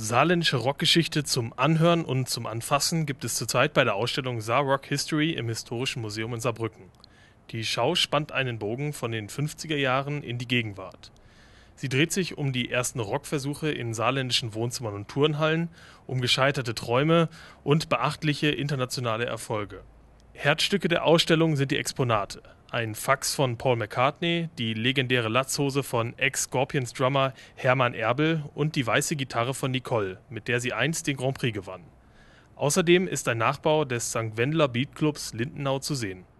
Saarländische Rockgeschichte zum Anhören und zum Anfassen gibt es zurzeit bei der Ausstellung Saar Rock History im Historischen Museum in Saarbrücken. Die Schau spannt einen Bogen von den 50er Jahren in die Gegenwart. Sie dreht sich um die ersten Rockversuche in saarländischen Wohnzimmern und Turnhallen, um gescheiterte Träume und beachtliche internationale Erfolge. Herzstücke der Ausstellung sind die Exponate. Ein Fax von Paul McCartney, die legendäre Latzhose von Ex-Scorpions-Drummer Hermann Erbel und die weiße Gitarre von Nicole, mit der sie einst den Grand Prix gewann. Außerdem ist ein Nachbau des St. Wendler Beat Clubs Lindenau zu sehen